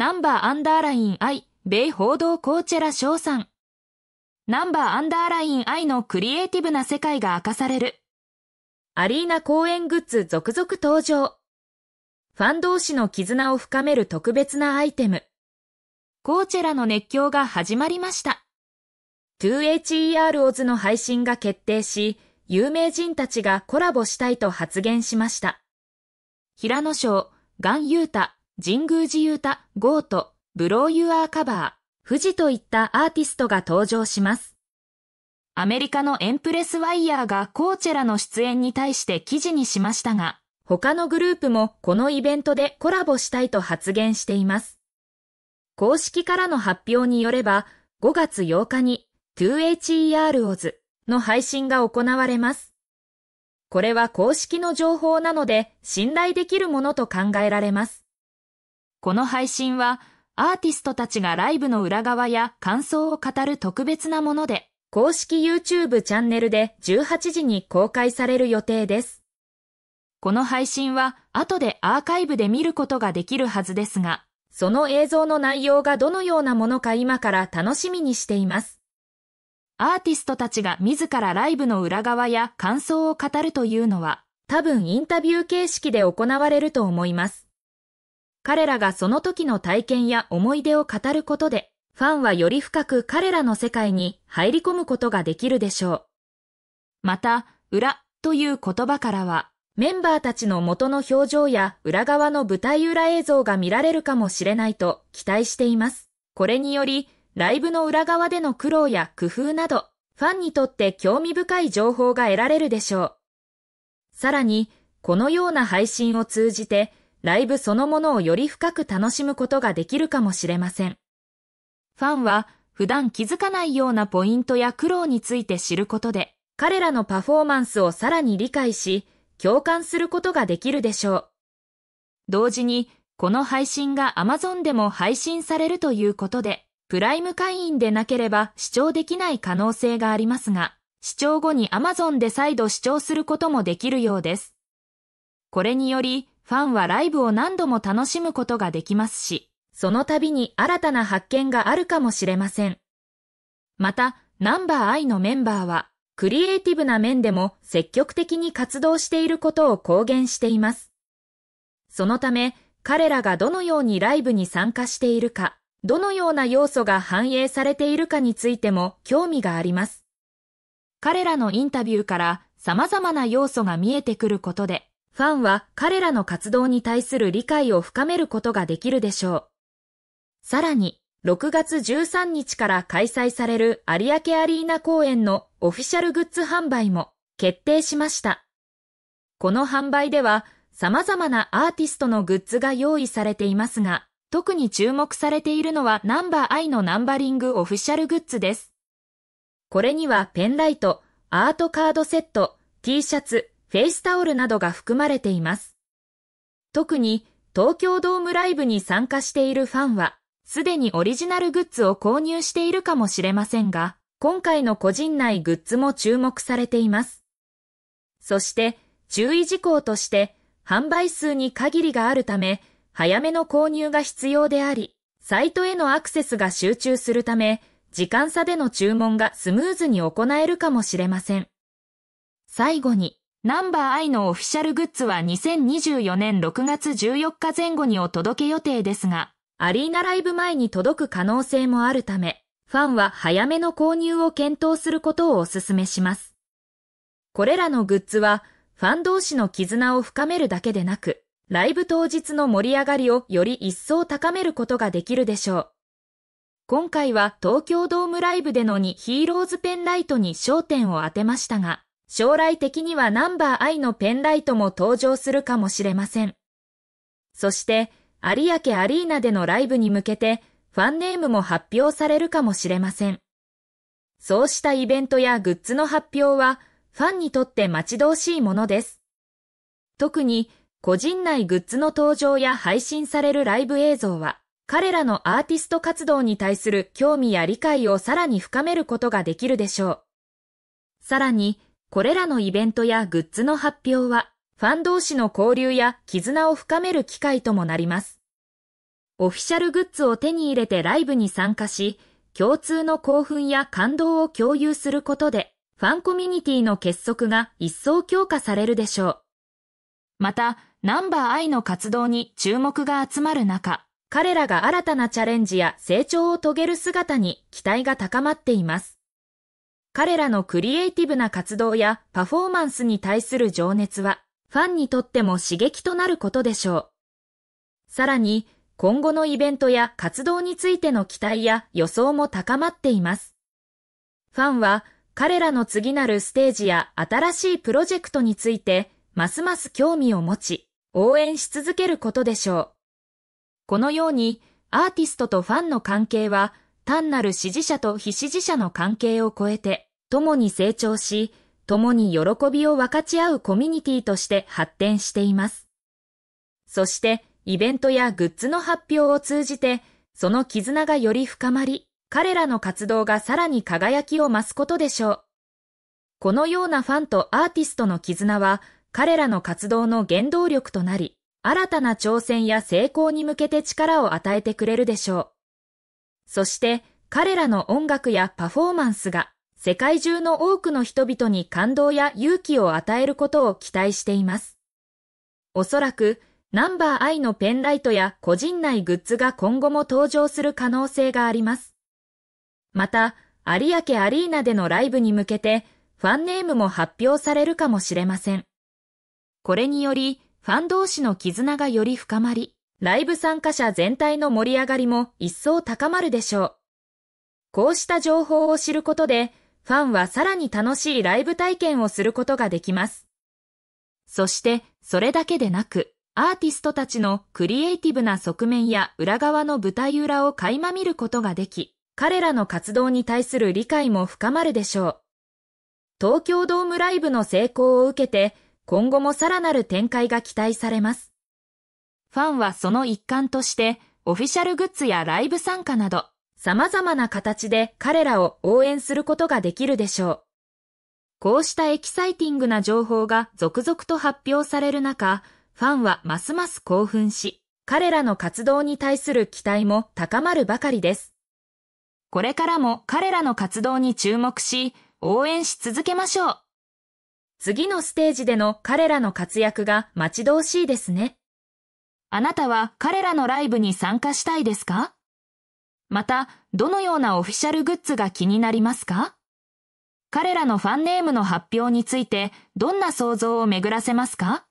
ナンバーアンダーライン I、米報道コーチェラ翔さん。ナンバーアンダーライン I のクリエイティブな世界が明かされる。アリーナ公演グッズ続々登場。ファン同士の絆を深める特別なアイテム。コーチェラの熱狂が始まりました。2HER オズの配信が決定し、有名人たちがコラボしたいと発言しました。平野賞、ガンユータ、神宮寺ユータ、ゴート、ブローユアーカバー、富士といったアーティストが登場します。アメリカのエンプレスワイヤーがコーチェラの出演に対して記事にしましたが、他のグループもこのイベントでコラボしたいと発言しています。公式からの発表によれば、5月8日に2 h e r o z の配信が行われます。これは公式の情報なので信頼できるものと考えられます。この配信はアーティストたちがライブの裏側や感想を語る特別なもので、公式 YouTube チャンネルで18時に公開される予定です。この配信は後でアーカイブで見ることができるはずですが、その映像の内容がどのようなものか今から楽しみにしています。アーティストたちが自らライブの裏側や感想を語るというのは、多分インタビュー形式で行われると思います。彼らがその時の体験や思い出を語ることで、ファンはより深く彼らの世界に入り込むことができるでしょう。また、裏という言葉からは、メンバーたちの元の表情や裏側の舞台裏映像が見られるかもしれないと期待しています。これにより、ライブの裏側での苦労や工夫など、ファンにとって興味深い情報が得られるでしょう。さらに、このような配信を通じて、ライブそのものをより深く楽しむことができるかもしれません。ファンは普段気づかないようなポイントや苦労について知ることで、彼らのパフォーマンスをさらに理解し、共感することができるでしょう。同時に、この配信が Amazon でも配信されるということで、プライム会員でなければ視聴できない可能性がありますが、視聴後に Amazon で再度視聴することもできるようです。これにより、ファンはライブを何度も楽しむことができますし、その度に新たな発見があるかもしれません。また、ナンバー I のメンバーは、クリエイティブな面でも積極的に活動していることを公言しています。そのため、彼らがどのようにライブに参加しているか、どのような要素が反映されているかについても興味があります。彼らのインタビューから様々な要素が見えてくることで、ファンは彼らの活動に対する理解を深めることができるでしょう。さらに、6月13日から開催される有明アリーナ公演のオフィシャルグッズ販売も決定しました。この販売では様々なアーティストのグッズが用意されていますが、特に注目されているのはナンバーアイのナンバリングオフィシャルグッズです。これにはペンライト、アートカードセット、T シャツ、フェイスタオルなどが含まれています。特に東京ドームライブに参加しているファンは、すでにオリジナルグッズを購入しているかもしれませんが、今回の個人内グッズも注目されています。そして注意事項として、販売数に限りがあるため、早めの購入が必要であり、サイトへのアクセスが集中するため、時間差での注文がスムーズに行えるかもしれません。最後に、ナンバー I のオフィシャルグッズは2024年6月14日前後にお届け予定ですが、アリーナライブ前に届く可能性もあるため、ファンは早めの購入を検討することをお勧めします。これらのグッズは、ファン同士の絆を深めるだけでなく、ライブ当日の盛り上がりをより一層高めることができるでしょう。今回は東京ドームライブでのにヒーローズペンライトに焦点を当てましたが、将来的にはナンバー I のペンライトも登場するかもしれません。そして、有明アリーナでのライブに向けて、ファンネームも発表されるかもしれません。そうしたイベントやグッズの発表は、ファンにとって待ち遠しいものです。特に、個人内グッズの登場や配信されるライブ映像は、彼らのアーティスト活動に対する興味や理解をさらに深めることができるでしょう。さらに、これらのイベントやグッズの発表は、ファン同士の交流や絆を深める機会ともなります。オフィシャルグッズを手に入れてライブに参加し、共通の興奮や感動を共有することで、ファンコミュニティの結束が一層強化されるでしょう。また、ナンバーアイの活動に注目が集まる中、彼らが新たなチャレンジや成長を遂げる姿に期待が高まっています。彼らのクリエイティブな活動やパフォーマンスに対する情熱は、ファンにとっても刺激となることでしょう。さらに、今後のイベントや活動についての期待や予想も高まっています。ファンは、彼らの次なるステージや新しいプロジェクトについて、ますます興味を持ち、応援し続けることでしょう。このように、アーティストとファンの関係は、単なる支持者と非支持者の関係を超えて、共に成長し、共に喜びを分かち合うコミュニティとして発展しています。そして、イベントやグッズの発表を通じて、その絆がより深まり、彼らの活動がさらに輝きを増すことでしょう。このようなファンとアーティストの絆は、彼らの活動の原動力となり、新たな挑戦や成功に向けて力を与えてくれるでしょう。そして彼らの音楽やパフォーマンスが世界中の多くの人々に感動や勇気を与えることを期待しています。おそらくナンバー I のペンライトや個人内グッズが今後も登場する可能性があります。また、有明アリーナでのライブに向けて、ファンネームも発表されるかもしれません。これにより、ファン同士の絆がより深まり、ライブ参加者全体の盛り上がりも一層高まるでしょう。こうした情報を知ることで、ファンはさらに楽しいライブ体験をすることができます。そして、それだけでなく、アーティストたちのクリエイティブな側面や裏側の舞台裏を垣間見ることができ、彼らの活動に対する理解も深まるでしょう。東京ドームライブの成功を受けて、今後もさらなる展開が期待されます。ファンはその一環として、オフィシャルグッズやライブ参加など、様々な形で彼らを応援することができるでしょう。こうしたエキサイティングな情報が続々と発表される中、ファンはますます興奮し、彼らの活動に対する期待も高まるばかりです。これからも彼らの活動に注目し、応援し続けましょう。次のステージでの彼らの活躍が待ち遠しいですね。あなたは彼らのライブに参加したいですかまた、どのようなオフィシャルグッズが気になりますか彼らのファンネームの発表についてどんな想像を巡らせますか